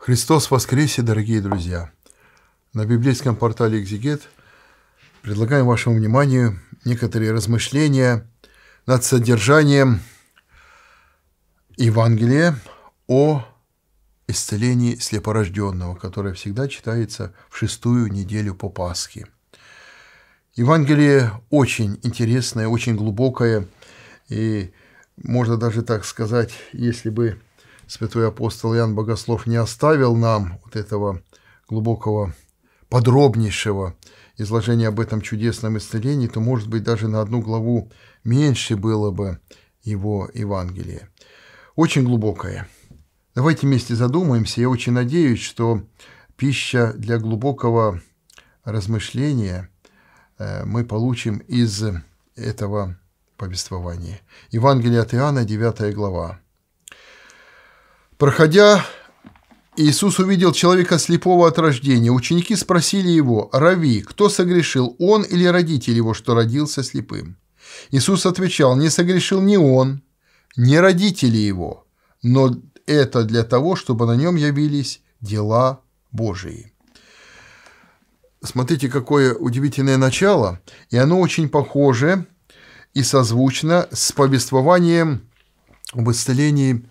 Христос воскресе, дорогие друзья! На библейском портале «Экзегет» предлагаем вашему вниманию некоторые размышления над содержанием Евангелия о исцелении слепорожденного, которое всегда читается в шестую неделю по Пасхе. Евангелие очень интересное, очень глубокое, и можно даже так сказать, если бы святой апостол Иоанн Богослов не оставил нам вот этого глубокого, подробнейшего изложения об этом чудесном исцелении, то, может быть, даже на одну главу меньше было бы его Евангелие. Очень глубокое. Давайте вместе задумаемся. Я очень надеюсь, что пища для глубокого размышления э, мы получим из этого повествования. Евангелие от Иоанна, 9 глава. Проходя, Иисус увидел человека слепого от рождения. Ученики спросили его, «Рави, кто согрешил, он или родитель его, что родился слепым?» Иисус отвечал, «Не согрешил ни он, ни родители его, но это для того, чтобы на нем явились дела Божии». Смотрите, какое удивительное начало, и оно очень похоже и созвучно с повествованием об исцелении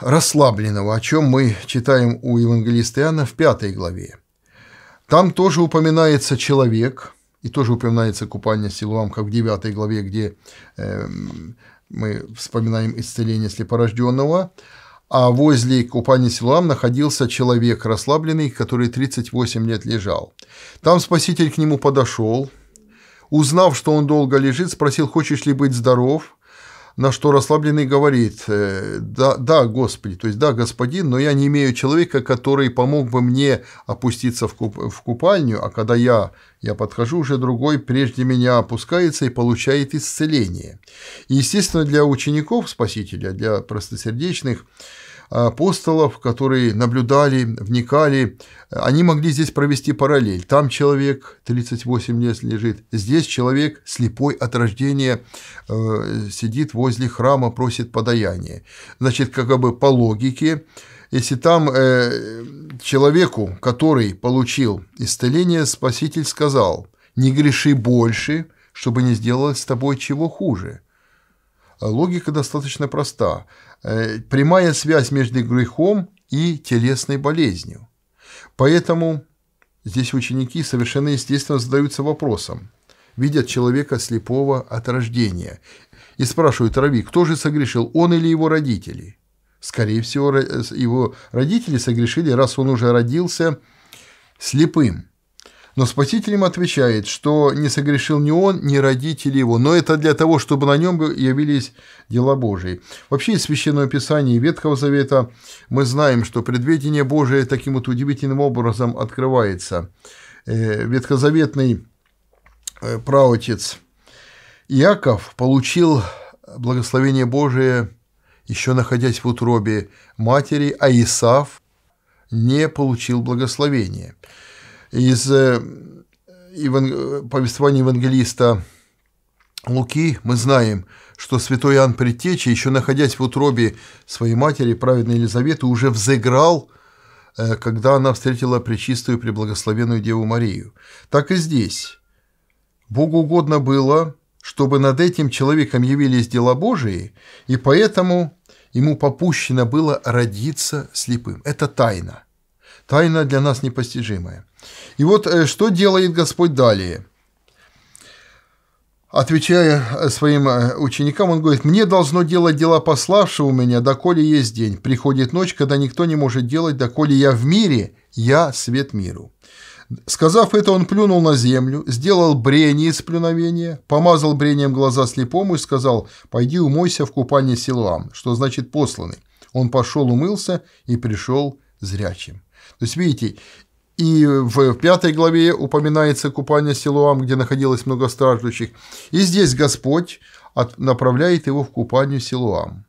расслабленного, о чем мы читаем у Евангелиста Иоанна в пятой главе. Там тоже упоминается человек, и тоже упоминается купание силуам, как в 9 главе, где э, мы вспоминаем исцеление слепорожденного, а возле купания Силуам находился человек расслабленный, который 38 лет лежал. Там Спаситель к нему подошел, узнав, что он долго лежит, спросил, хочешь ли быть здоров, на что расслабленный говорит, «Э, да, да, Господи, то есть да, Господин, но я не имею человека, который помог бы мне опуститься в, куп, в купальню, а когда я, я подхожу, уже другой прежде меня опускается и получает исцеление. И, естественно, для учеников Спасителя, для простосердечных – апостолов, которые наблюдали, вникали, они могли здесь провести параллель. Там человек 38 лет лежит, здесь человек слепой от рождения э, сидит возле храма, просит подаяние. Значит, как бы по логике, если там э, человеку, который получил исцеление, Спаситель сказал, не греши больше, чтобы не сделалось с тобой чего хуже. Логика достаточно проста. Э, прямая связь между грехом и телесной болезнью. Поэтому здесь ученики совершенно естественно задаются вопросом, видят человека слепого от рождения и спрашивают Рави, кто же согрешил, он или его родители? Скорее всего, его родители согрешили, раз он уже родился слепым. Но Спаситель им отвечает, что не согрешил ни он, ни родители его, но это для того, чтобы на нем явились дела Божии. Вообще из Священного Писания и Ветхого Завета мы знаем, что предведение Божие таким вот удивительным образом открывается. Э, ветхозаветный э, праотец Иаков получил благословение Божие, еще находясь в утробе матери, а Исав не получил благословения из э, еван... повествования евангелиста Луки мы знаем, что святой Иоанн Предтечи, еще находясь в утробе своей матери, праведной Елизаветы, уже взыграл, э, когда она встретила Пречистую Преблагословенную Деву Марию. Так и здесь. Богу угодно было, чтобы над этим человеком явились дела Божии, и поэтому ему попущено было родиться слепым. Это тайна тайна для нас непостижимая. И вот э, что делает Господь далее? Отвечая э, своим э, ученикам, он говорит, «Мне должно делать дела пославшего меня, доколе есть день. Приходит ночь, когда никто не может делать, доколе я в мире, я свет миру». Сказав это, он плюнул на землю, сделал брение из плюновения, помазал брением глаза слепому и сказал «Пойди умойся в купальне Силуам», что значит «посланный». Он пошел, умылся и пришел зрячим. То есть, видите, и в пятой главе упоминается купание Силуам, где находилось много страждущих. И здесь Господь направляет его в купанию Силуам.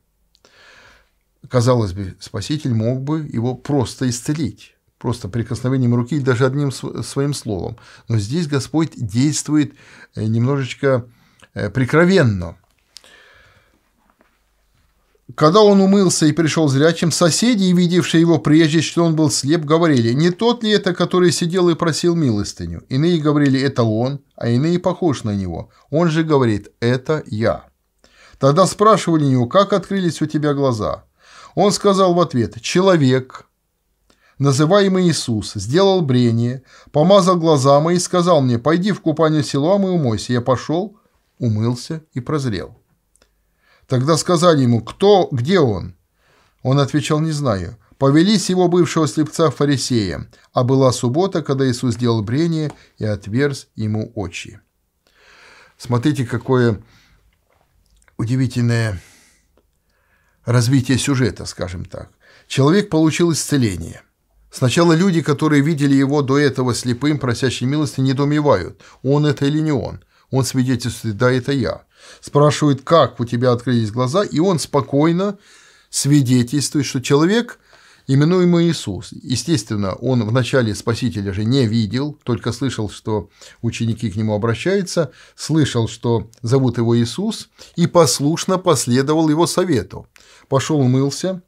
Казалось бы, Спаситель мог бы его просто исцелить, просто прикосновением руки, даже одним своим словом. Но здесь Господь действует э, немножечко э, прикровенно – когда он умылся и пришел зрячим, соседи, видевшие его прежде, что он был слеп, говорили, не тот ли это, который сидел и просил милостыню? Иные говорили, это он, а иные похож на него. Он же говорит, это я. Тогда спрашивали его, как открылись у тебя глаза? Он сказал в ответ, человек, называемый Иисус, сделал брение, помазал глаза мои и сказал мне, пойди в купание Силуам и умойся. Я пошел, умылся и прозрел. Тогда сказали ему, кто, где он? Он отвечал, не знаю. Повелись его бывшего слепца фарисея, а была суббота, когда Иисус сделал брение и отверз ему очи. Смотрите, какое удивительное развитие сюжета, скажем так. Человек получил исцеление. Сначала люди, которые видели его до этого слепым, просящей милости, недоумевают, он это или не он. Он свидетельствует, да, это я спрашивают, как у тебя открылись глаза, и он спокойно свидетельствует, что человек, именуемый Иисус, естественно, он в начале Спасителя же не видел, только слышал, что ученики к нему обращаются, слышал, что зовут его Иисус, и послушно последовал его совету. Пошел, умылся,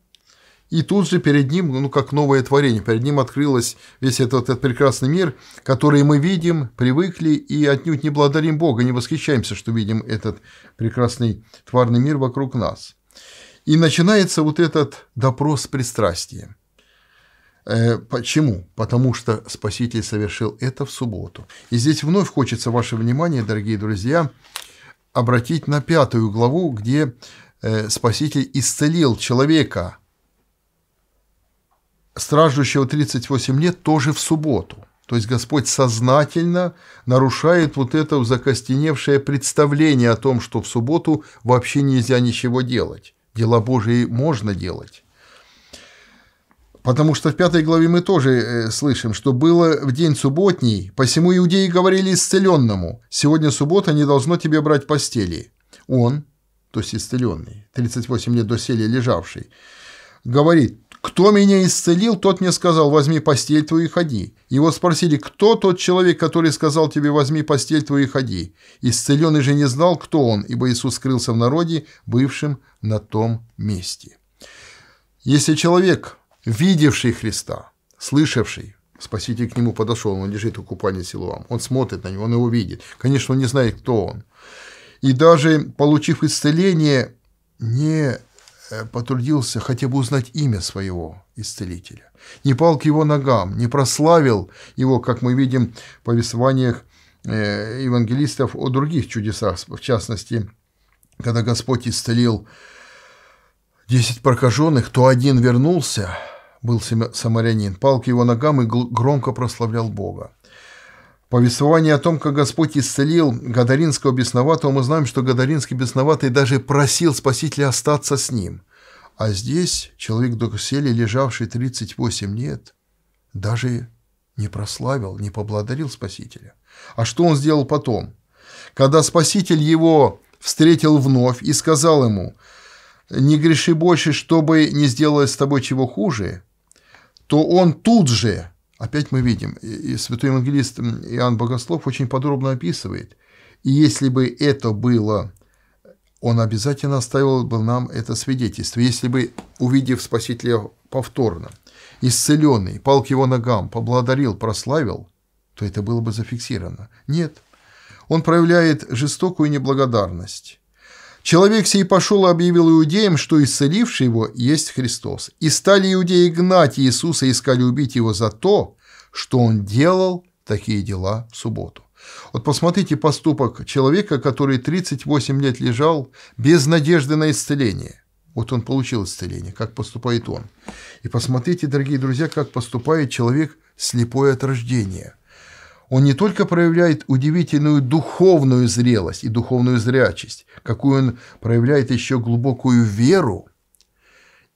и тут же перед ним, ну как новое творение, перед ним открылось весь этот, этот прекрасный мир, который мы видим, привыкли и отнюдь не благодарим Бога, не восхищаемся, что видим этот прекрасный тварный мир вокруг нас. И начинается вот этот допрос пристрастия. Э, почему? Потому что Спаситель совершил это в субботу. И здесь вновь хочется ваше внимание, дорогие друзья, обратить на пятую главу, где э, Спаситель исцелил человека – страждущего 38 лет тоже в субботу. То есть Господь сознательно нарушает вот это закостеневшее представление о том, что в субботу вообще нельзя ничего делать. Дела Божии можно делать. Потому что в пятой главе мы тоже э, слышим, что было в день субботний, посему иудеи говорили исцеленному, сегодня суббота, не должно тебе брать постели. Он, то есть исцеленный, 38 лет до сели лежавший, говорит, кто меня исцелил, тот мне сказал, возьми постель твою и ходи. Его спросили, кто тот человек, который сказал тебе, возьми постель твою и ходи. Исцеленный же не знал, кто он, ибо Иисус скрылся в народе, бывшем на том месте. Если человек, видевший Христа, слышавший, Спаситель к нему подошел, он лежит у купания Силуам. Он смотрит на него, он его видит. Конечно, он не знает, кто он. И даже получив исцеление, не Э, потрудился хотя бы узнать имя своего исцелителя, не пал к его ногам, не прославил его, как мы видим в повествованиях э, евангелистов о других чудесах, в частности, когда Господь исцелил десять прокаженных, то один вернулся, был самарянин, пал к его ногам и громко прославлял Бога. Повествование о том, как Господь исцелил Гадаринского бесноватого, мы знаем, что Гадаринский бесноватый даже просил Спасителя остаться с ним. А здесь человек до косели, лежавший 38 лет, даже не прославил, не поблагодарил Спасителя. А что он сделал потом? Когда Спаситель его встретил вновь и сказал ему, «Не греши больше, чтобы не сделать с тобой чего хуже», то он тут же Опять мы видим, и святой евангелист Иоанн Богослов очень подробно описывает, и если бы это было, он обязательно оставил бы нам это свидетельство, если бы, увидев Спасителя повторно, исцеленный, пал к его ногам, поблагодарил, прославил, то это было бы зафиксировано. Нет, он проявляет жестокую неблагодарность, Человек сей пошел и объявил иудеям, что исцеливший его есть Христос. И стали иудеи гнать Иисуса и искали убить его за то, что он делал такие дела в субботу. Вот посмотрите поступок человека, который 38 лет лежал без надежды на исцеление. Вот он получил исцеление, как поступает он. И посмотрите, дорогие друзья, как поступает человек слепой от рождения – он не только проявляет удивительную духовную зрелость и духовную зрячесть, какую он проявляет еще глубокую веру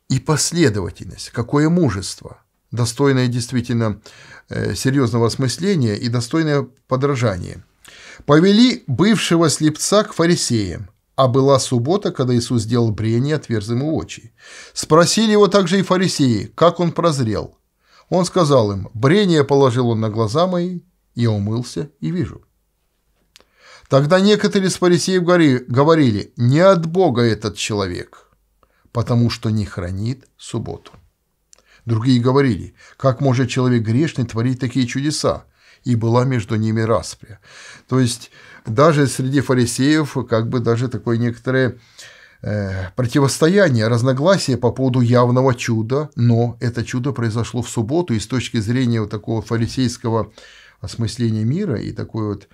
и последовательность, какое мужество, достойное действительно э, серьезного осмысления и достойное подражания. «Повели бывшего слепца к фарисеям, а была суббота, когда Иисус сделал брение, отверзым ему очи. Спросили его также и фарисеи, как он прозрел. Он сказал им, брение положил он на глаза мои, я умылся и вижу. Тогда некоторые из фарисеев говорили, не от Бога этот человек, потому что не хранит субботу. Другие говорили, как может человек грешный творить такие чудеса, и была между ними распря. То есть даже среди фарисеев как бы даже такое некоторое э, противостояние, разногласие по поводу явного чуда, но это чудо произошло в субботу, и с точки зрения вот такого фарисейского осмысления мира и такой вот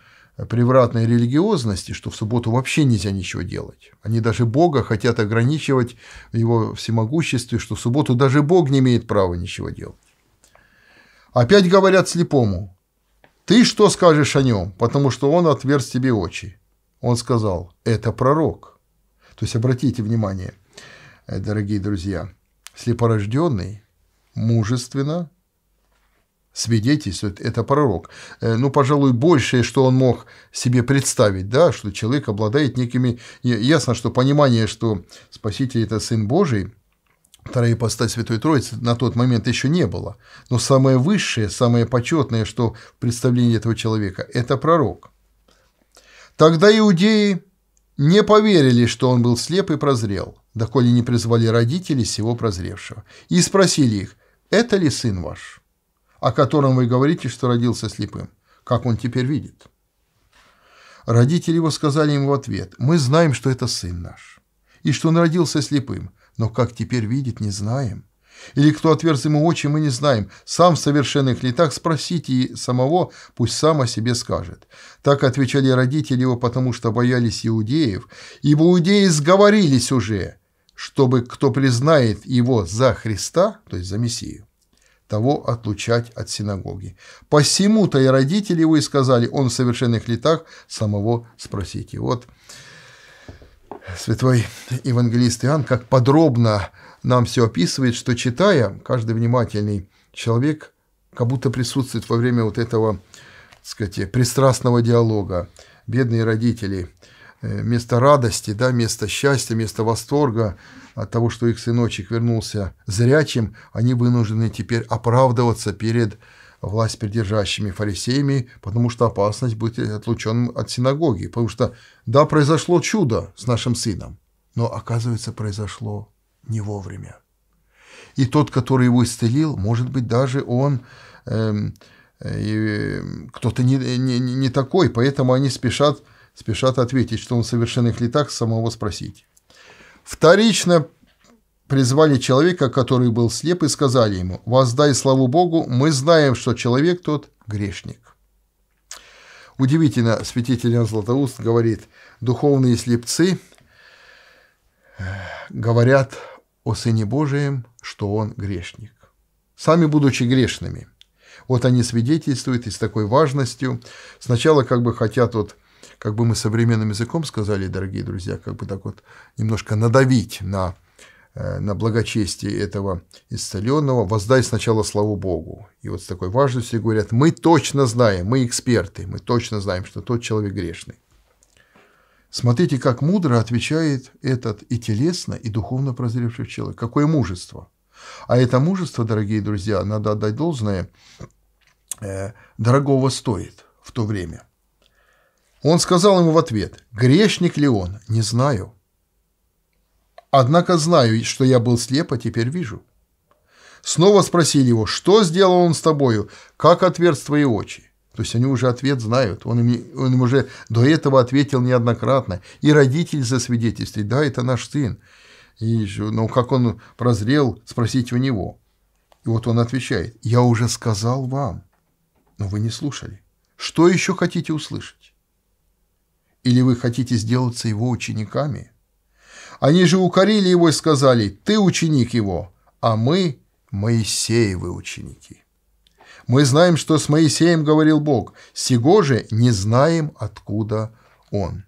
превратной религиозности, что в субботу вообще нельзя ничего делать. Они даже Бога хотят ограничивать в его всемогуществе, что в субботу даже Бог не имеет права ничего делать. Опять говорят слепому, «Ты что скажешь о нем, потому что он отверз тебе очи?» Он сказал, «Это пророк». То есть, обратите внимание, э, дорогие друзья, слепорожденный мужественно свидетельствует, это пророк. Э, ну, пожалуй, большее, что он мог себе представить, да, что человек обладает некими... Ясно, что понимание, что Спаситель – это Сын Божий, вторая ипостась Святой Троицы на тот момент еще не было. Но самое высшее, самое почетное, что в представлении этого человека – это пророк. Тогда иудеи не поверили, что он был слеп и прозрел, доколе не призвали родителей сего прозревшего, и спросили их, это ли сын ваш? о котором вы говорите, что родился слепым. Как он теперь видит?» Родители его сказали ему в ответ, «Мы знаем, что это сын наш, и что он родился слепым, но как теперь видит, не знаем. Или кто отверз ему очи, мы не знаем. Сам в совершенных летах спросите и самого, пусть сам о себе скажет». Так отвечали родители его, потому что боялись иудеев, ибо иудеи сговорились уже, чтобы кто признает его за Христа, то есть за Мессию, того отлучать от синагоги. Посему-то и родители его и сказали, он в совершенных летах, самого спросите. Вот святой евангелист Иоанн как подробно нам все описывает, что читая, каждый внимательный человек как будто присутствует во время вот этого, так сказать, пристрастного диалога. Бедные родители – Э, место радости, да, место счастья, место восторга от того, что их сыночек вернулся зрячим, они вынуждены теперь оправдываться перед власть придержащими фарисеями, потому что опасность быть отлученным от синагоги. Потому что, да, произошло чудо с нашим сыном, но, оказывается, произошло не вовремя. И тот, который его исцелил, может быть, даже он эм, э, э кто-то не, не, не такой, поэтому они спешат спешат ответить, что он в совершенных летах самого спросить. Вторично призвали человека, который был слеп, и сказали ему, «Воздай славу Богу, мы знаем, что человек тот грешник». Удивительно, святитель Иоанн Златоуст говорит, «Духовные слепцы э, говорят о Сыне Божием, что он грешник, сами будучи грешными». Вот они свидетельствуют и с такой важностью. Сначала как бы хотят вот – как бы мы современным языком сказали, дорогие друзья, как бы так вот немножко надавить на, э, на благочестие этого исцеленного, воздай сначала славу Богу. И вот с такой важностью говорят, мы точно знаем, мы эксперты, мы точно знаем, что тот человек грешный. Смотрите, как мудро отвечает этот и телесно, и духовно прозревший человек. Какое мужество! А это мужество, дорогие друзья, надо отдать должное, э, дорогого стоит в то время. Он сказал ему в ответ, «Грешник ли он? Не знаю. Однако знаю, что я был слеп, а теперь вижу». Снова спросили его, что сделал он с тобою, как отверз твои очи. То есть они уже ответ знают, он им, он им уже до этого ответил неоднократно. И родитель засвидетельствует, да, это наш сын. И, ну, как он прозрел, Спросить у него. И вот он отвечает, я уже сказал вам, но вы не слушали. Что еще хотите услышать? Или вы хотите сделаться его учениками? Они же укорили его и сказали, ты ученик его, а мы – Моисеевы ученики. Мы знаем, что с Моисеем говорил Бог, сего же не знаем, откуда он.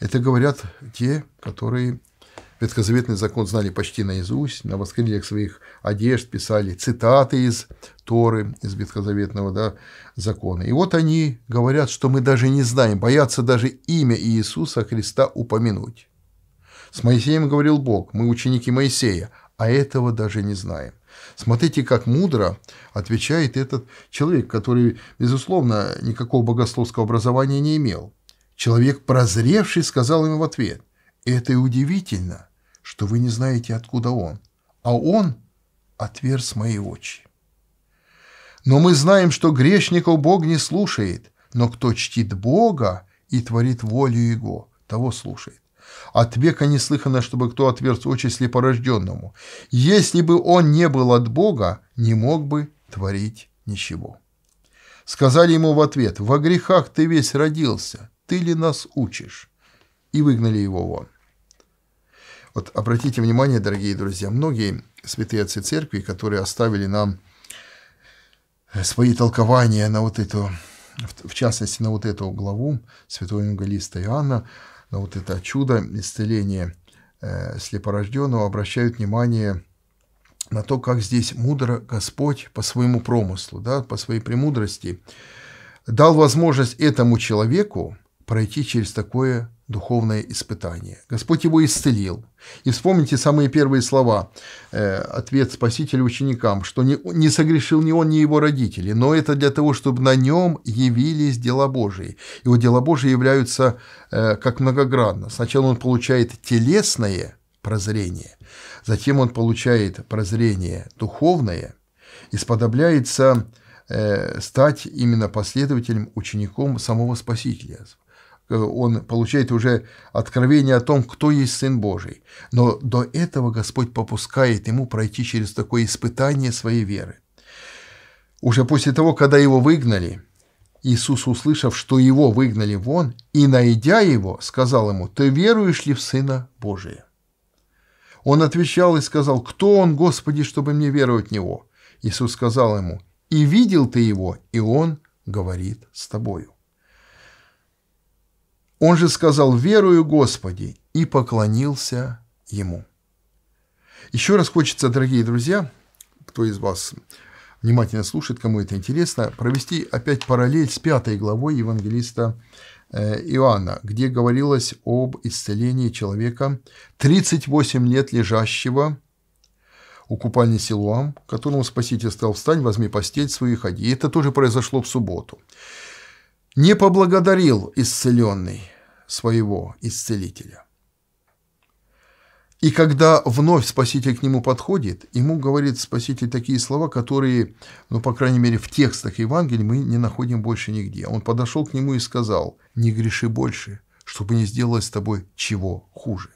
Это говорят те, которые ветхозаветный закон знали почти наизусть, на воскрыльях своих одежд писали цитаты из Торы, из ветхозаветного да, закона. И вот они говорят, что мы даже не знаем, боятся даже имя Иисуса Христа упомянуть. С Моисеем говорил Бог, мы ученики Моисея, а этого даже не знаем. Смотрите, как мудро отвечает этот человек, который, безусловно, никакого богословского образования не имел. Человек, прозревший, сказал ему в ответ, это и удивительно что вы не знаете, откуда он, а он отверз мои очи. Но мы знаем, что грешников Бог не слушает, но кто чтит Бога и творит волю Его, того слушает. От века не слыхано, чтобы кто отверз очи слепорожденному. Если бы он не был от Бога, не мог бы творить ничего. Сказали ему в ответ, «Во грехах ты весь родился, ты ли нас учишь?» И выгнали его вон. Вот обратите внимание, дорогие друзья, многие святые отцы церкви, которые оставили нам э, свои толкования на вот эту, в частности, на вот эту главу святого евангелиста Иоанна, на вот это чудо исцеления э, слепорожденного, обращают внимание на то, как здесь мудро Господь по своему промыслу, да, по своей премудрости дал возможность этому человеку пройти через такое духовное испытание. Господь его исцелил. И вспомните самые первые слова, э, ответ Спасителя ученикам, что не, не согрешил ни он, ни его родители, но это для того, чтобы на нем явились дела Божии. Его дела Божии являются э, как многогранно. Сначала он получает телесное прозрение, затем он получает прозрение духовное и сподобляется э, стать именно последователем, учеником самого Спасителя. Э, он получает уже откровение о том, кто есть Сын Божий. Но до этого Господь попускает ему пройти через такое испытание своей веры. Уже после того, когда его выгнали, Иисус, услышав, что его выгнали вон, и, найдя его, сказал ему, «Ты веруешь ли в Сына Божия?» Он отвечал и сказал, «Кто он, Господи, чтобы мне веровать в Него?» Иисус сказал ему, «И видел ты его, и он говорит с тобою». Он же сказал «Верую Господи» и поклонился Ему. Еще раз хочется, дорогие друзья, кто из вас внимательно слушает, кому это интересно, провести опять параллель с пятой главой Евангелиста э, Иоанна, где говорилось об исцелении человека 38 лет лежащего у купальни Силуам, которому Спаситель сказал «Встань, возьми постель свою и ходи». И это тоже произошло в субботу не поблагодарил исцеленный своего исцелителя. И когда вновь Спаситель к нему подходит, ему говорит Спаситель такие слова, которые, ну, по крайней мере, в текстах Евангелия мы не находим больше нигде. Он подошел к нему и сказал, «Не греши больше, чтобы не сделалось с тобой чего хуже».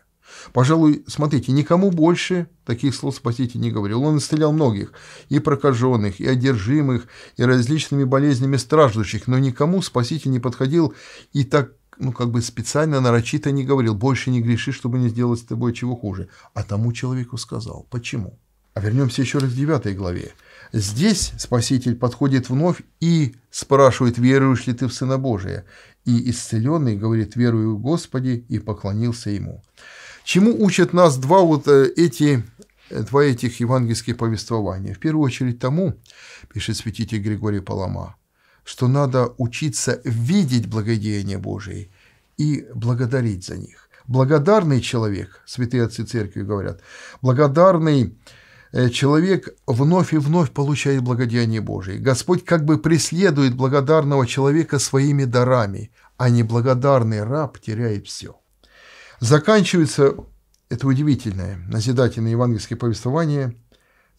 Пожалуй, смотрите, никому больше таких слов Спаситель не говорил. Он исцелял многих, и прокаженных, и одержимых, и различными болезнями страждущих, но никому Спаситель не подходил и так, ну, как бы специально, нарочито не говорил, больше не греши, чтобы не сделать с тобой чего хуже. А тому человеку сказал. Почему? А вернемся еще раз к 9 главе. Здесь Спаситель подходит вновь и спрашивает, веруешь ли ты в Сына Божия. И исцеленный говорит, верую в Господи, и поклонился Ему. Чему учат нас два вот э, эти э, два этих евангельских повествования? В первую очередь тому, пишет святитель Григорий Палама, что надо учиться видеть благодеяния Божии и благодарить за них. Благодарный человек, святые отцы церкви говорят, благодарный э, человек вновь и вновь получает благодеяние Божие. Господь как бы преследует благодарного человека своими дарами, а неблагодарный раб теряет все. Заканчивается это удивительное, назидательное евангельское повествование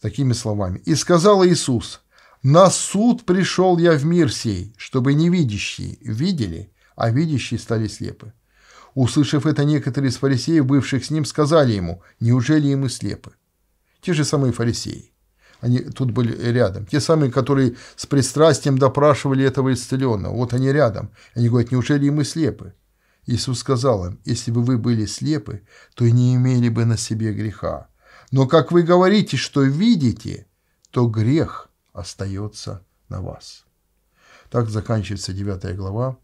такими словами. «И сказал Иисус, на суд пришел я в мир сей, чтобы невидящие видели, а видящие стали слепы». Услышав это, некоторые из фарисеев, бывших с ним, сказали ему, неужели и мы слепы? Те же самые фарисеи. Они тут были рядом. Те самые, которые с пристрастием допрашивали этого исцеленного. Вот они рядом. Они говорят, неужели и мы слепы? Иисус сказал им, «Если бы вы были слепы, то и не имели бы на себе греха. Но как вы говорите, что видите, то грех остается на вас». Так заканчивается 9 глава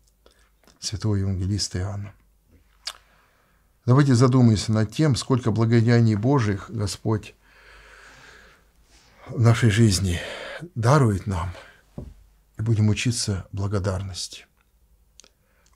Святого Евангелиста Иоанна. Давайте задумаемся над тем, сколько благодеяний Божьих Господь в нашей жизни дарует нам, и будем учиться благодарности.